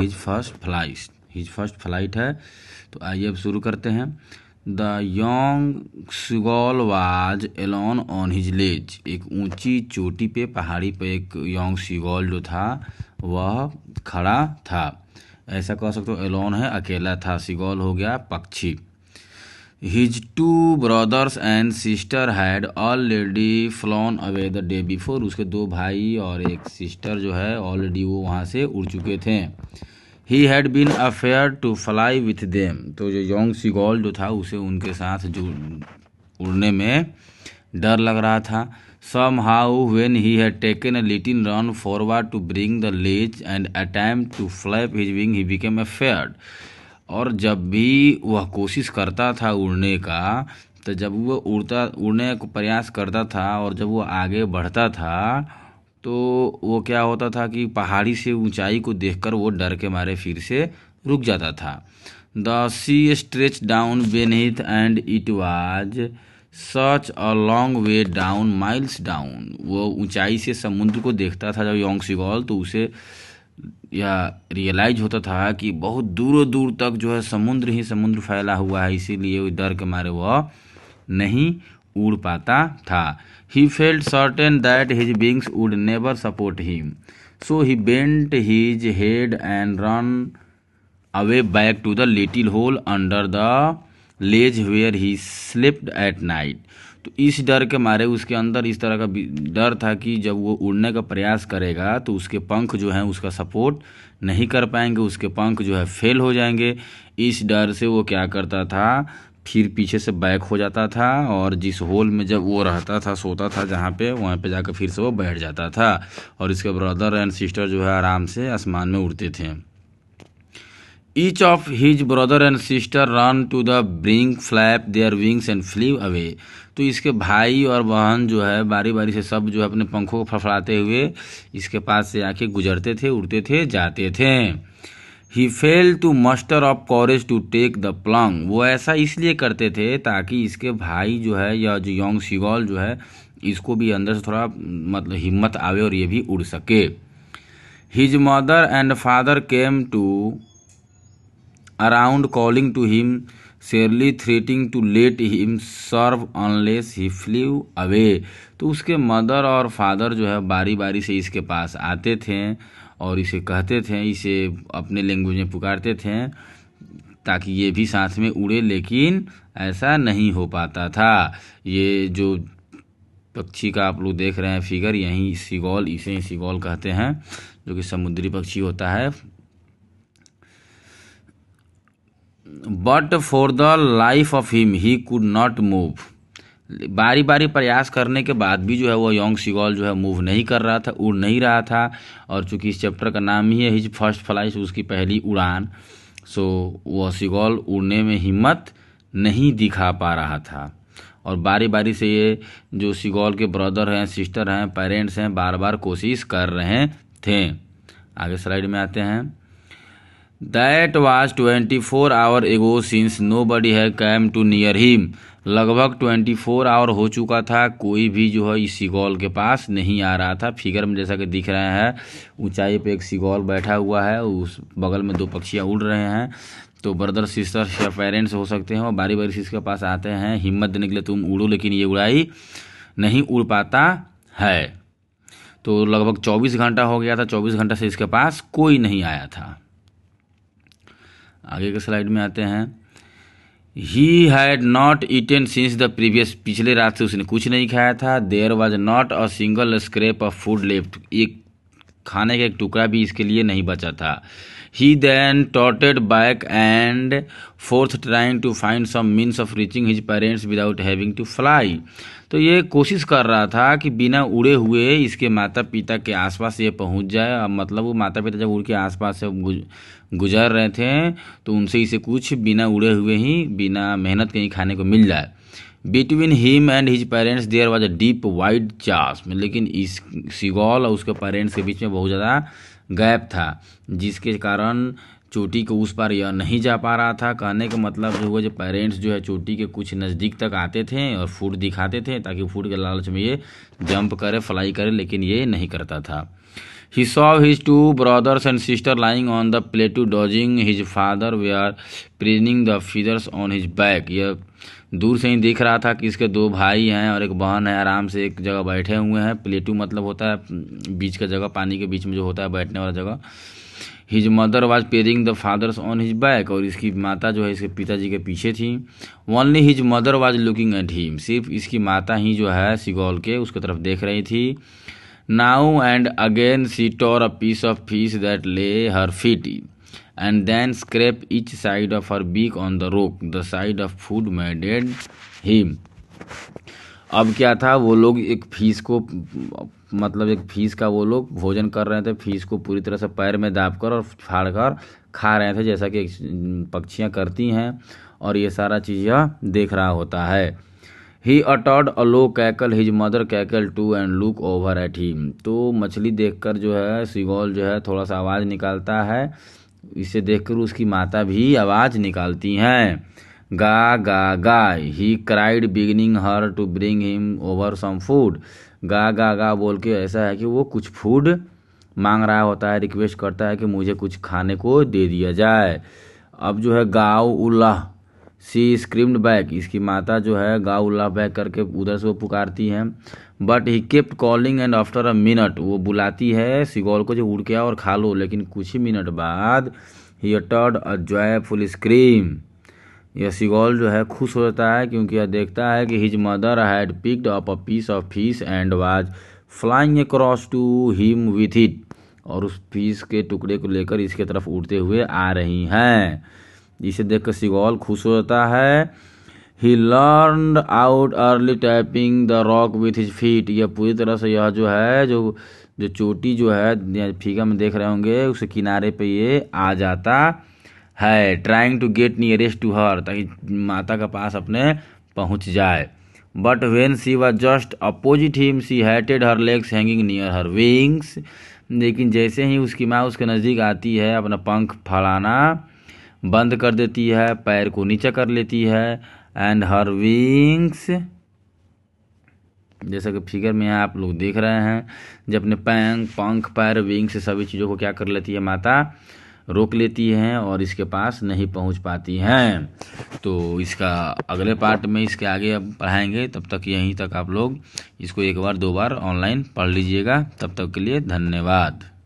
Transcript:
His first flight his first flight है तो आइए अब शुरू करते हैं the young seagull was alone on his ledge एक ऊंची चोटी पे पहाड़ी पे एक योंग सिगौल जो था वह खड़ा था ऐसा कह सकते हो एलोन है अकेला था सिगौल हो गया पक्षी his two brothers and sister had already flown away the day before उसके दो भाई और एक सिस्टर जो है ऑलरेडी वो वहाँ से उड़ चुके थे he had been afraid to fly with them तो जो योंग सिगोल जो था उसे उनके साथ जो उड़ने में डर लग रहा था somehow when he had taken a little run forward to brink the ledge and attempt to flap his wing he became afraid और जब भी वह कोशिश करता था उड़ने का तो जब वह उड़ता उड़ने का प्रयास करता था और जब वह आगे बढ़ता था तो वो क्या होता था कि पहाड़ी से ऊंचाई को देखकर वो डर के मारे फिर से रुक जाता था the sea stretch down beneath and it was such a long way down miles down वो ऊंचाई से समुद्र को देखता था जब योंग सिगॉल तो उसे या रियलाइज होता था कि बहुत दूर दूर तक जो है समुद्र ही समुद्र फैला हुआ है इसीलिए डर के मारे वह नहीं उड़ पाता था he felt certain that his wings would never support him so he bent his head and run away back to the little hole under the ledge where he slept at night तो इस डर के मारे उसके अंदर इस तरह का डर था कि जब वो उड़ने का प्रयास करेगा तो उसके पंख जो हैं उसका सपोर्ट नहीं कर पाएंगे उसके पंख जो है फेल हो जाएंगे इस डर से वो क्या करता था फिर पीछे से बैक हो जाता था और जिस होल में जब वो रहता था सोता था जहाँ पे वहाँ पे जाकर फिर से वो बैठ जाता था और इसके ब्रदर एंड सिस्टर जो है आराम से आसमान में उड़ते थे each of his brother and sister run to the brink, flap their wings and flew away तो इसके भाई और बहन जो है बारी बारी से सब जो है अपने पंखों को फड़फड़ाते हुए इसके पास से आके गुजरते थे उड़ते थे जाते थे he fail to muster of courage to take the plunge वो ऐसा इसलिए करते थे ताकि इसके भाई जो है या जो यंग सीगॉल जो है इसको भी अंदर से थोड़ा मतलब हिम्मत आवे और ये भी उड़ सके his mother and father came to around calling to him shrilly threatening to let him starve unless he flew away तो उसके मदर और फादर जो है बारी बारी से इसके पास आते थे और इसे कहते थे इसे अपने लैंग्वेज में पुकारते थे ताकि ये भी साथ में उड़े लेकिन ऐसा नहीं हो पाता था ये जो पक्षी का आप लोग देख रहे हैं फिगर यहीं सिगौल इसे सिगौल कहते हैं जो कि समुद्री पक्षी होता है but for the life of him he could not move बारी बारी प्रयास करने के बाद भी जो है वो योंग सिगौल जो है मूव नहीं कर रहा था उड़ नहीं रहा था और चूंकि इस चैप्टर का नाम ही है हिज फर्स्ट फ्लाइट उसकी पहली उड़ान सो वह सिगॉल उड़ने में हिम्मत नहीं दिखा पा रहा था और बारी बारी से ये जो सिगौल के ब्रदर हैं सिस्टर हैं पेरेंट्स हैं बार बार कोशिश कर रहे थे आगे स्लाइड में आते हैं that was twenty four hour ago since nobody had came to near him लगभग ट्वेंटी फोर आवर हो चुका था कोई भी जो है इस सिगौल के पास नहीं आ रहा था फिगर में जैसा कि दिख रहे हैं ऊंचाई पे एक सिगौल बैठा हुआ है उस बगल में दो पक्षियाँ उड़ रहे हैं तो ब्रदर सिस्टर या पेरेंट्स हो सकते हैं और बारी बारी से इसके पास आते हैं हिम्मत देने के लिए तुम उड़ो लेकिन ये उड़ाई नहीं उड़ पाता है तो लगभग 24 घंटा हो गया था 24 घंटा से इसके पास कोई नहीं आया था आगे के स्लाइड में आते हैं he had not eaten since the previous पिछले रात से उसने कुछ नहीं खाया था there was not a single scrap of food left एक खाने का एक टुकड़ा भी इसके लिए नहीं बचा था He then trotted back and forth trying to find some means of reaching his parents without having to fly. तो ये कोशिश कर रहा था कि बिना उड़े हुए इसके माता पिता के आसपास ये पहुंच जाए अब मतलब वो माता पिता जब उड़ के आसपास से गुजर रहे थे तो उनसे इसे कुछ बिना उड़े हुए ही बिना मेहनत कहीं खाने को मिल जाए between him and his parents there was a deep wide chasm लेकिन इस सिगॉल और उसके पेरेंट्स के बीच में बहुत ज़्यादा गैप था जिसके कारण चोटी को उस पर यह नहीं जा पा रहा था कहने का मतलब जो हुआ जो पेरेंट्स जो है चोटी के कुछ नज़दीक तक आते थे और फूड दिखाते थे ताकि फूड के लालच में ये जंप करे फ्लाई करे लेकिन ये नहीं करता था he saw his two brothers and sister lying on the plateau dozing his father we are preening the feathers on his back यह दूर से ही दिख रहा था कि इसके दो भाई हैं और एक बहन है आराम से एक जगह बैठे हुए हैं प्लेटू मतलब होता है बीच का जगह पानी के बीच में जो होता है बैठने वाला जगह his mother was preening the feathers on his back और इसकी माता जो है इसके पिताजी के पीछे थी only his mother was looking at him सिर्फ इसकी माता ही जो है सिगौल के उसकी तरफ देख रही थी now and again she tore a piece of fish that lay her feet then then each side of her her on the rock the side of food maddened him अब क्या था वो लोग एक फीस को मतलब एक fees का वो लोग भोजन कर रहे थे फीस को पूरी तरह से पैर में दाब कर और फाड़ कर खा रहे थे जैसा कि पक्षियाँ करती हैं और ये सारा चीज़ यह देख रहा होता है ही अटॉड a low cackle his mother cackle too and look over at him तो मछली देखकर जो है सिगौल जो है थोड़ा सा आवाज़ निकालता है इसे देखकर उसकी माता भी आवाज़ निकालती हैं गा गा गा he cried begging her to bring him over some food गा गा गा बोल के ऐसा है कि वो कुछ फूड मांग रहा होता है रिक्वेस्ट करता है कि मुझे कुछ खाने को दे दिया जाए अब जो है गाओ उल्लाह सी स्क्रीम्ड बैक इसकी माता जो है गाँव उल्लाह बैक करके उधर से वो पुकारती है but he kept calling and after a minute वो बुलाती है सिगौल को जो उड़ के आओ और खा लो लेकिन कुछ ही मिनट बाद he uttered a joyful scream यह सिगौल जो है खुश हो जाता है क्योंकि यह देखता है कि his mother had picked up a piece of fish and was flying across to him with it और उस फीस के टुकड़े को लेकर इसके तरफ उड़ते हुए आ रही हैं जिसे देखकर सिगौल खुश हो जाता है he leaned out eagerly tapping the rock with his feet यह पूरी तरह से यह जो है जो जो चोटी जो है फीका में देख रहे होंगे उस किनारे पे ये आ जाता है trying to get nearest to her ताकि माता के पास अपने पहुंच जाए but when she was just opposite him she halted her legs hanging near her wings लेकिन जैसे ही उसकी माँ उसके नज़दीक आती है अपना पंख फड़ाना बंद कर देती है पैर को नीचे कर लेती है एंड हर विंग्स जैसा कि फिगर में आप लोग देख रहे हैं जब अपने पैंग पंख पैर विंग्स सभी चीज़ों को क्या कर लेती है माता रोक लेती हैं और इसके पास नहीं पहुंच पाती हैं तो इसका अगले पार्ट में इसके आगे अब पढ़ाएंगे तब तक यहीं तक आप लोग इसको एक बार दो बार ऑनलाइन पढ़ लीजिएगा तब तक के लिए धन्यवाद